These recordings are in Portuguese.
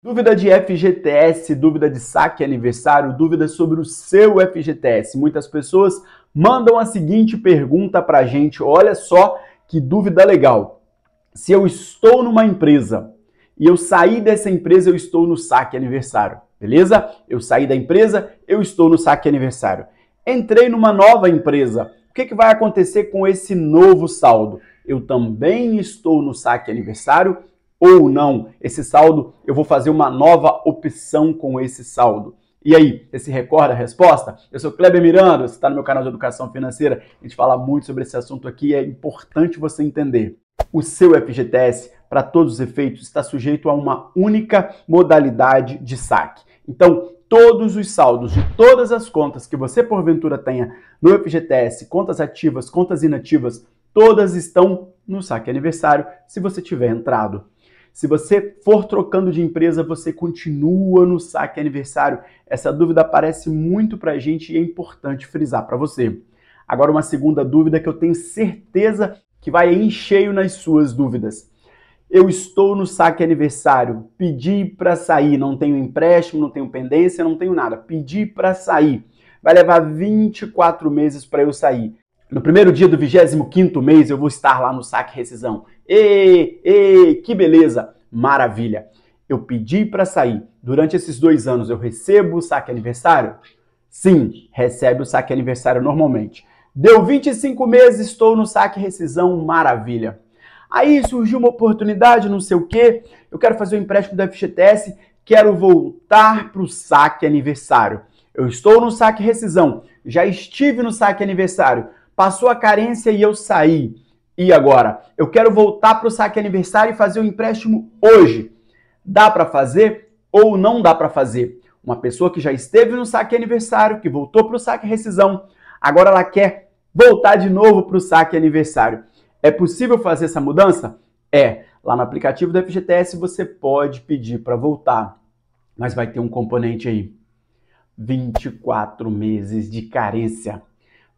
Dúvida de FGTS, dúvida de saque aniversário, dúvida sobre o seu FGTS. Muitas pessoas mandam a seguinte pergunta para a gente: olha só que dúvida legal. Se eu estou numa empresa e eu saí dessa empresa, eu estou no saque aniversário, beleza? Eu saí da empresa, eu estou no saque aniversário. Entrei numa nova empresa. O que, que vai acontecer com esse novo saldo? Eu também estou no saque aniversário ou não. Esse saldo, eu vou fazer uma nova opção com esse saldo. E aí, você se recorda a resposta? Eu sou Kleber Miranda, você está no meu canal de Educação Financeira. A gente fala muito sobre esse assunto aqui e é importante você entender. O seu FGTS, para todos os efeitos, está sujeito a uma única modalidade de saque. Então, todos os saldos de todas as contas que você porventura tenha no FGTS, contas ativas, contas inativas, todas estão no saque aniversário se você tiver entrado. Se você for trocando de empresa, você continua no saque aniversário? Essa dúvida aparece muito para a gente e é importante frisar para você. Agora, uma segunda dúvida que eu tenho certeza que vai em cheio nas suas dúvidas. Eu estou no saque aniversário, pedi para sair, não tenho empréstimo, não tenho pendência, não tenho nada. Pedi para sair. Vai levar 24 meses para eu sair. No primeiro dia do 25º mês eu vou estar lá no saque rescisão. Ei, ei, que beleza! Maravilha! Eu pedi para sair. Durante esses dois anos eu recebo o saque aniversário? Sim, recebe o saque aniversário normalmente. Deu 25 meses, estou no saque rescisão, maravilha. Aí surgiu uma oportunidade, não sei o quê. Eu quero fazer o um empréstimo da FGTS, quero voltar para o saque aniversário. Eu estou no saque rescisão, já estive no saque aniversário, passou a carência e eu saí. E agora? Eu quero voltar para o saque aniversário e fazer o um empréstimo hoje. Dá para fazer ou não dá para fazer? Uma pessoa que já esteve no saque aniversário, que voltou para o saque rescisão, agora ela quer voltar de novo para o saque aniversário. É possível fazer essa mudança? É. Lá no aplicativo do FGTS você pode pedir para voltar, mas vai ter um componente aí: 24 meses de carência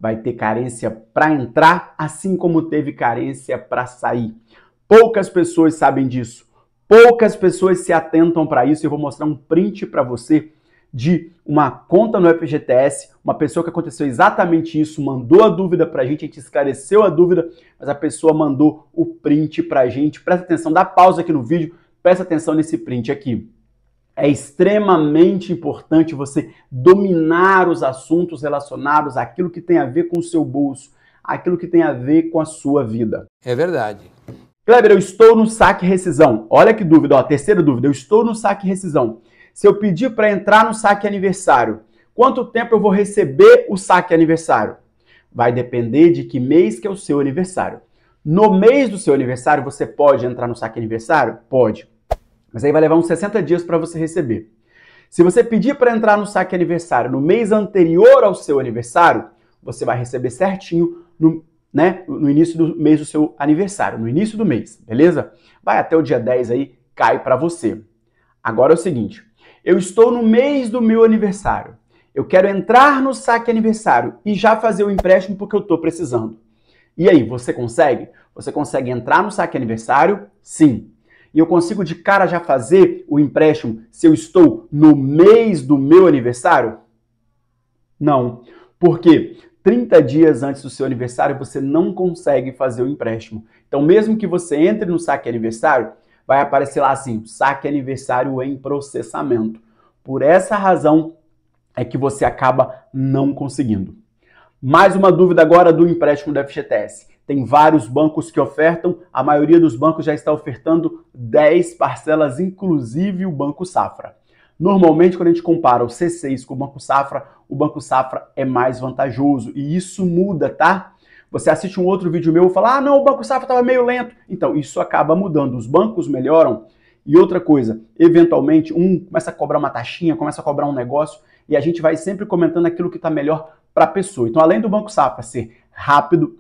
vai ter carência para entrar, assim como teve carência para sair. Poucas pessoas sabem disso. Poucas pessoas se atentam para isso. Eu vou mostrar um print para você de uma conta no FGTS, uma pessoa que aconteceu exatamente isso, mandou a dúvida para a gente, a gente esclareceu a dúvida, mas a pessoa mandou o print para a gente. Presta atenção, dá pausa aqui no vídeo, presta atenção nesse print aqui. É extremamente importante você dominar os assuntos relacionados àquilo que tem a ver com o seu bolso, aquilo que tem a ver com a sua vida. É verdade. Kleber, eu estou no saque rescisão. Olha que dúvida, ó, terceira dúvida, eu estou no saque rescisão. Se eu pedir para entrar no saque aniversário, quanto tempo eu vou receber o saque aniversário? Vai depender de que mês que é o seu aniversário. No mês do seu aniversário, você pode entrar no saque aniversário? Pode. Mas aí vai levar uns 60 dias para você receber. Se você pedir para entrar no saque aniversário no mês anterior ao seu aniversário, você vai receber certinho no, né, no início do mês do seu aniversário, no início do mês, beleza? Vai até o dia 10 aí, cai para você. Agora é o seguinte, eu estou no mês do meu aniversário. Eu quero entrar no saque aniversário e já fazer o empréstimo porque eu estou precisando. E aí, você consegue? Você consegue entrar no saque aniversário? Sim e eu consigo de cara já fazer o empréstimo se eu estou no mês do meu aniversário? Não. Porque 30 dias antes do seu aniversário você não consegue fazer o empréstimo. Então, mesmo que você entre no saque aniversário, vai aparecer lá assim: saque aniversário em processamento. Por essa razão é que você acaba não conseguindo. Mais uma dúvida agora do empréstimo do FGTS. Tem vários bancos que ofertam, a maioria dos bancos já está ofertando 10 parcelas, inclusive o Banco Safra. Normalmente, quando a gente compara o C6 com o Banco Safra, o Banco Safra é mais vantajoso e isso muda, tá? Você assiste um outro vídeo meu e fala: ah, não, o Banco Safra estava meio lento. Então, isso acaba mudando. Os bancos melhoram. E outra coisa, eventualmente, um começa a cobrar uma taxinha, começa a cobrar um negócio e a gente vai sempre comentando aquilo que está melhor para a pessoa. Então, além do Banco Safra ser rápido,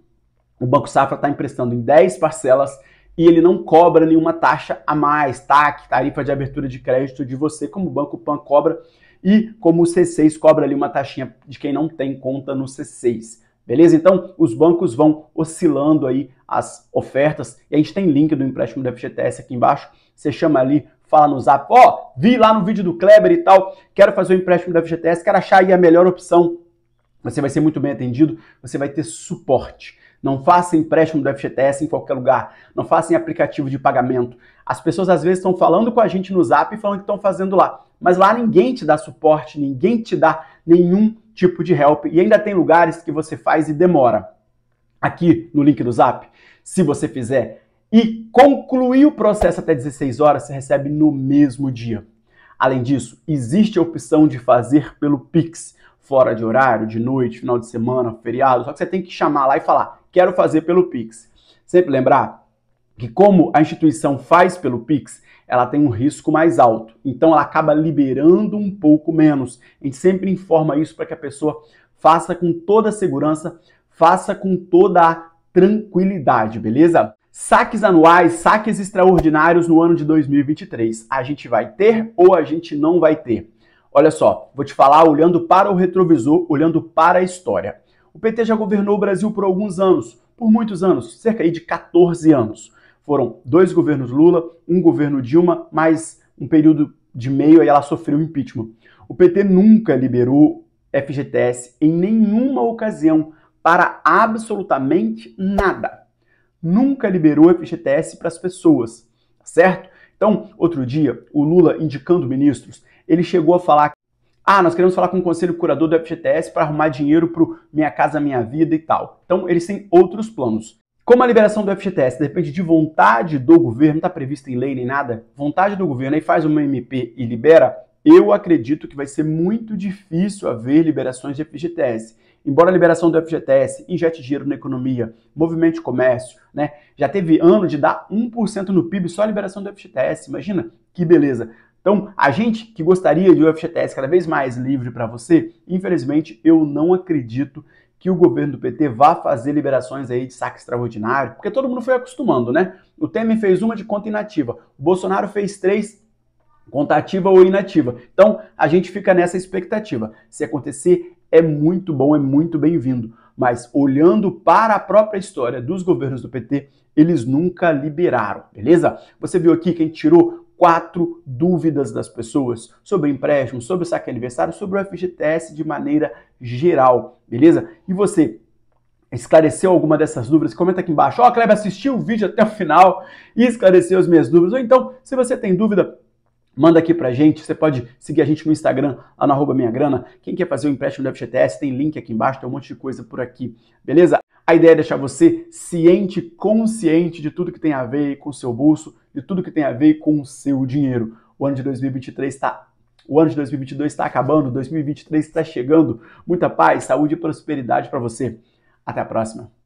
o Banco Safra está emprestando em 10 parcelas e ele não cobra nenhuma taxa a mais, TAC, tarifa de abertura de crédito de você, como o Banco Pan cobra e como o C6 cobra ali uma taxinha de quem não tem conta no C6. Beleza? Então, os bancos vão oscilando aí as ofertas e a gente tem link do empréstimo do FGTS aqui embaixo. Você chama ali, fala no zap, ó, oh, vi lá no vídeo do Kleber e tal, quero fazer o um empréstimo do FGTS, quero achar aí a melhor opção você vai ser muito bem atendido, você vai ter suporte. Não faça empréstimo do FGTS em qualquer lugar. Não faça em aplicativo de pagamento. As pessoas às vezes estão falando com a gente no zap e falando que estão fazendo lá. Mas lá ninguém te dá suporte, ninguém te dá nenhum tipo de help. E ainda tem lugares que você faz e demora. Aqui no link do zap, se você fizer e concluir o processo até 16 horas, você recebe no mesmo dia. Além disso, existe a opção de fazer pelo Pix fora de horário, de noite, final de semana, feriado, só que você tem que chamar lá e falar: quero fazer pelo Pix. Sempre lembrar que, como a instituição faz pelo Pix, ela tem um risco mais alto. Então, ela acaba liberando um pouco menos. A gente sempre informa isso para que a pessoa faça com toda a segurança, faça com toda a tranquilidade, beleza? Saques anuais, saques extraordinários no ano de 2023. A gente vai ter ou a gente não vai ter? Olha só, vou te falar olhando para o retrovisor, olhando para a história. O PT já governou o Brasil por alguns anos, por muitos anos, cerca de 14 anos. Foram dois governos Lula, um governo Dilma, mais um período de meio aí ela sofreu impeachment. O PT nunca liberou FGTS em nenhuma ocasião para absolutamente nada. Nunca liberou FGTS para as pessoas, certo? Então, outro dia, o Lula indicando ministros, ele chegou a falar: ah, nós queremos falar com o conselho curador do FGTS para arrumar dinheiro para Minha Casa Minha Vida e tal. Então, eles têm outros planos. Como a liberação do FGTS depende de vontade do governo, não está prevista em lei nem nada, vontade do governo aí faz uma MP e libera, eu acredito que vai ser muito difícil haver liberações de FGTS. Embora a liberação do FGTS injete dinheiro na economia, de comércio, né? Já teve ano de dar 1% no PIB só a liberação do FGTS. Imagina que beleza. Então, a gente que gostaria de o FGTS cada vez mais livre para você, infelizmente eu não acredito que o governo do PT vá fazer liberações aí de saque extraordinário, porque todo mundo foi acostumando, né? O Temer fez uma de conta inativa, o Bolsonaro fez três conta ativa ou inativa. Então, a gente fica nessa expectativa. Se acontecer, é muito bom, é muito bem-vindo. Mas olhando para a própria história dos governos do PT, eles nunca liberaram, beleza? Você viu aqui quem tirou quatro dúvidas das pessoas sobre empréstimo, sobre o saque aniversário, sobre o FGTS de maneira geral, beleza? E você esclareceu alguma dessas dúvidas, comenta aqui embaixo. Ó, oh, Kleber, assistiu o vídeo até o final e esclareceu as minhas dúvidas. Ou então, se você tem dúvida, manda aqui pra gente. Você pode seguir a gente no Instagram, lá no arroba Minha Grana. Quem quer fazer o um empréstimo do FGTS, tem link aqui embaixo, tem um monte de coisa por aqui, beleza? A ideia é deixar você ciente, consciente de tudo que tem a ver com o seu bolso, de tudo que tem a ver com o seu dinheiro. O ano de 2023 está o ano de 2022 está acabando, 2023 está chegando. Muita paz, saúde e prosperidade para você. Até a próxima.